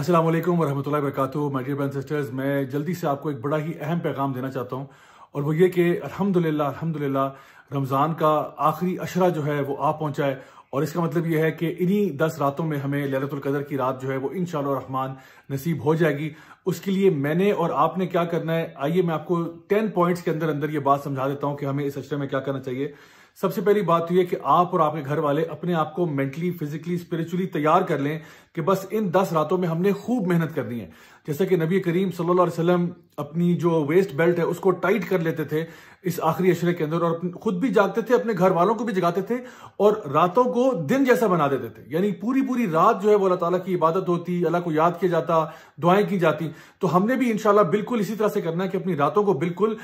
अस्सलाम वालेकुम वरहमतुल्लाहि वबरकातुहू माय डियर ब्रदर्स सिस्टर्स मैं जल्दी से आपको एक बड़ा ही अहम पैगाम देना चाहता हूँ और वो ये कि अल्हम्दुलिल्लाह अल्हम्दुलिल्लाह रमज़ान का आखिरी अशरा जो है वो आ पहुँचा है और इसका मतलब यह है कि इन्हीं दस रातों में हमें ललतुल कदर की रात जो है वो इन रहमान नसीब हो जाएगी उसके लिए मैंने और आपने क्या करना है आइए मैं आपको टेन पॉइंट्स के अंदर अंदर ये बात समझा देता हूँ कि हमें इस अशरे में क्या करना चाहिए सबसे पहली बात तो यह कि आप और आपके घर वाले अपने आप को मेंटली फिजिकली स्पिरिचुअली तैयार कर लें कि बस इन दस रातों में हमने खूब मेहनत करनी है जैसे कि नबी करीम सल्लल्लाहु अलैहि वसल्लम अपनी जो वेस्ट बेल्ट है उसको टाइट कर लेते थे इस आखिरी अशरे के अंदर और खुद भी जागते थे अपने घर वालों को भी जगाते थे और रातों को दिन जैसा बना देते थे यानी पूरी पूरी रात जो है वो अल्लाह ताला की इबादत होती अल्लाह को याद किया जाता दुआएं की जाती तो हमने भी इंशाल्लाह बिल्कुल इसी तरह से करना है कि अपनी रातों को बिल्कुल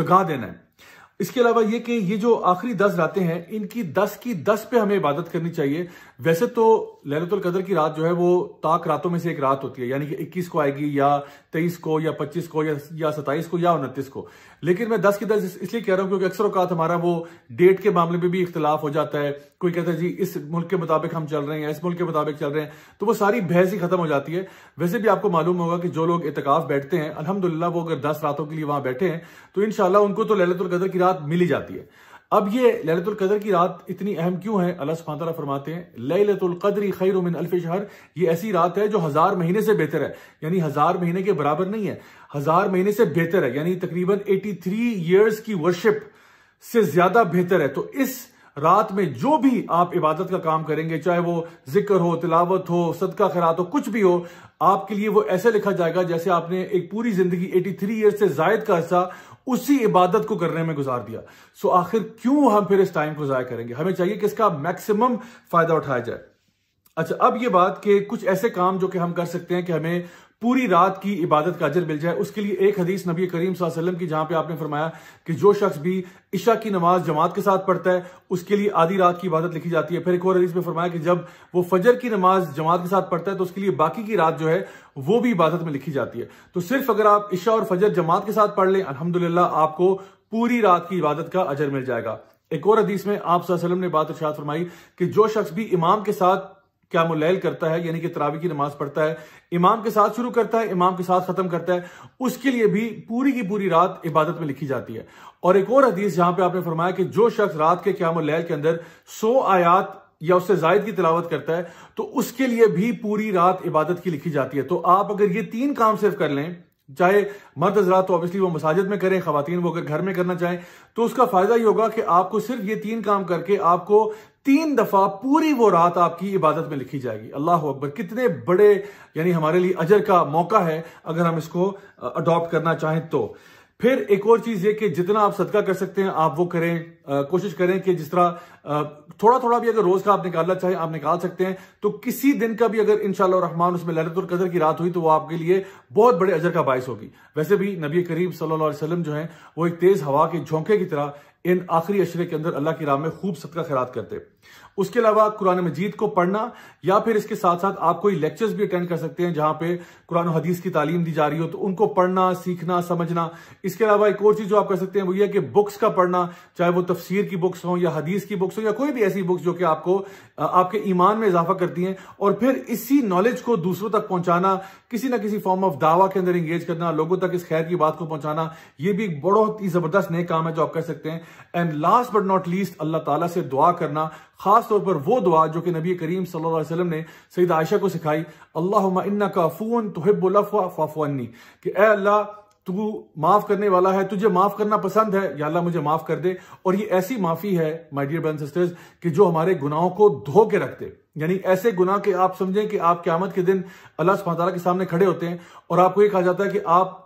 जगा देना है इसके अलावा ये कि ये जो आखिरी दस रातें हैं इनकी दस की दस पे हमें इबादत करनी चाहिए वैसे तो ललितुल कदर की रात जो है वो ताक रातों में से एक रात होती है यानी कि 21 को आएगी या 23 को या 25 को या सत्ताईस को या उनतीस को लेकिन मैं दस की दस इसलिए कह रहा हूं क्योंकि अक्सर अवकात हमारा वो डेट के मामले में भी इख्तलाफ हो जाता है कोई कहता है जी इस मुल्क के मुताबिक हम चल रहे हैं इस मुल्क के मुताबिक चल रहे हैं तो वो सारी बहस ही खत्म हो जाती है वैसे भी आपको मालूम होगा कि जो लोग इतकाफ बैठते हैं अलहमदिल्ला वो अगर दस रातों के लिए वहां बैठे हैं तो इनशाला उनको तो ललितुल कदर की रात मिली जाती है अब ये ललितुल कदर की रात इतनी अहम क्यों है अल्लाह सुबहाना फरमाते हैं ललतुल कदरी खैर उमिन अल्फ शहर ये ऐसी रात है जो हजार महीने से बेहतर है यानी हजार महीने के बराबर नहीं है हजार महीने से बेहतर है यानी तकरीबन एटी थ्री की वर्शिप से ज्यादा बेहतर है तो इस रात में जो भी आप इबादत का काम करेंगे चाहे वो जिक्र हो तिलावत हो सदका खरात हो कुछ भी हो आपके लिए वो ऐसे लिखा जाएगा जैसे आपने एक पूरी जिंदगी 83 थ्री ईयर से जायद का हिस्सा उसी इबादत को करने में गुजार दिया सो आखिर क्यों हम फिर इस टाइम को जाया करेंगे हमें चाहिए कि इसका मैक्सिमम फायदा उठाया जाए अच्छा अब ये बात कि कुछ ऐसे काम जो कि हम कर सकते हैं कि हमें पूरी रात की इबादत का अजर मिल जाए उसके लिए एक हदीस नबी करीम वसल्लम की जहां पे आपने फरमाया कि जो शख्स भी ईशा की नमाज जमात के साथ पढ़ता है उसके लिए आधी रात की इबादत लिखी जाती है फिर एक और हदीस में फरमाया कि जब वो फजर की नमाज जमात के साथ पढ़ता है तो उसके लिए बाकी की रात जो है वो भी इबादत में लिखी जाती है तो सिर्फ अगर आप ईशा और फजर जमात के साथ पढ़ लें अलहमदुल्ला आपको पूरी रात की इबादत का अजर मिल जाएगा एक और हदीस में आप ने बात फरमाई कि जो शख्स भी इमाम के साथ क्या मुलैल करता है यानी कि तरावी की नमाज पढ़ता है इमाम के साथ शुरू करता है इमाम के साथ ख़त्म करता है उसके लिए भी पूरी की पूरी रात इबादत में लिखी जाती है और एक और हदीस जहां पे आपने फरमाया कि जो शख्स रात के क्या मुलैल के अंदर सो आयात या उससे जायद की तिलावत करता है तो उसके लिए भी पूरी रात इबादत की लिखी जाती है तो आप अगर ये तीन काम सिर्फ कर लें चाहे मर्द हजरात तो ऑब्वियसली वो मसाजिद में करें खातन वो अगर घर में करना चाहें तो उसका फायदा ये होगा कि आपको सिर्फ ये तीन काम करके आपको तीन दफा पूरी वो रात आपकी इबादत में लिखी जाएगी अल्लाह अकबर कितने बड़े यानी हमारे लिए अजर का मौका है अगर हम इसको अडॉप्ट करना चाहें तो फिर एक और चीज ये कि जितना आप सदका कर सकते हैं आप वो करें कोशिश करें कि जिस तरह थोड़ा थोड़ा भी अगर रोज का आप निकालना चाहे आप निकाल सकते हैं तो किसी दिन का भी अगर इनशाला रहमान उसमें कदर की रात हुई तो वो आपके लिए बहुत बड़े अजर का बायस होगी वैसे भी नबी करीम सल्लल्लाहु अलैहि वसल्लम जो है वो एक तेज हवा के झोंके की तरह इन आखिरी अशरे के अंदर अल्लाह की राम में खूब सदका खैरात करते उसके अलावा कुरान मजीद को पढ़ना या फिर इसके साथ साथ आप कोई लेक्चर्स भी अटेंड कर सकते हैं जहां पे कुरान हदीस की तालीम दी जा रही हो तो उनको पढ़ना सीखना समझना इसके अलावा एक और चीज जो आप कर सकते हैं वो ये है कि बुक्स का पढ़ना चाहे वो तफसीर की बुक्स हों या हदीस की बुक्स हों या कोई भी ऐसी बुक्स जो कि आपको आपके ईमान में इजाफा करती हैं और फिर इसी नॉलेज को दूसरों तक पहुंचाना किसी ना किसी फॉर्म ऑफ दावा के अंदर इंगेज करना लोगों तक इस खैर की बात को पहुंचाना ये भी एक बहुत ही जबरदस्त नए काम है जो आप कर सकते हैं and last but not least अल्लाह तला से दुआ करना खास तौर पर वो दुआ जो कि नबी करीम सल्लल्लाहु अलैहि वसल्लम ने सईद आयशा को सिखाई अल्लाह इन्ना का फ़ून तोहबुल्ला फ़ाफ़ुअन्नी कि अल्लाह तू माफ करने वाला है तुझे माफ करना पसंद है या अल्लाह मुझे माफ कर दे और ये ऐसी माफी है माय डियर ब्रदर सिस्टर्स कि जो हमारे गुनाहों को धो के रखते यानी ऐसे गुनाह के आप समझें कि आप क्यामत के दिन अल्लाह सुबह के सामने खड़े होते हैं और आपको ये कहा जाता है कि आप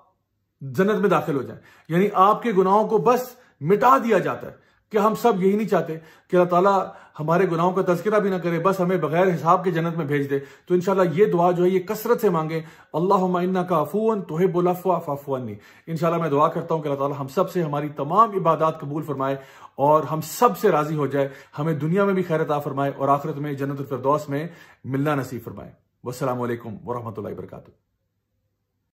जन्नत में दाखिल हो जाए यानी आपके गुनाहों को बस मिटा दिया जाता है कि हम सब यही नहीं चाहते कि अल्लाह ताला हमारे गुनाहों का तस्करा भी ना करे बस हमें बगैर हिसाब के जन्नत में भेज दे तो इनशाला ये दुआ जो है ये कसरत से मांगे अल्लाह मन्ना का अफून तोहे बोलाफा फाफूनी इनशाला मैं दुआ करता हूँ कि अल्लाह ताला हम सब से हमारी तमाम इबादत कबूल फरमाए और हम सब से राजी हो जाए हमें दुनिया में भी खैरता फरमाए और आखिरत में जन्नत फिरदौस में मिलना नसीब फरमाए वालकम वरहमल वर्का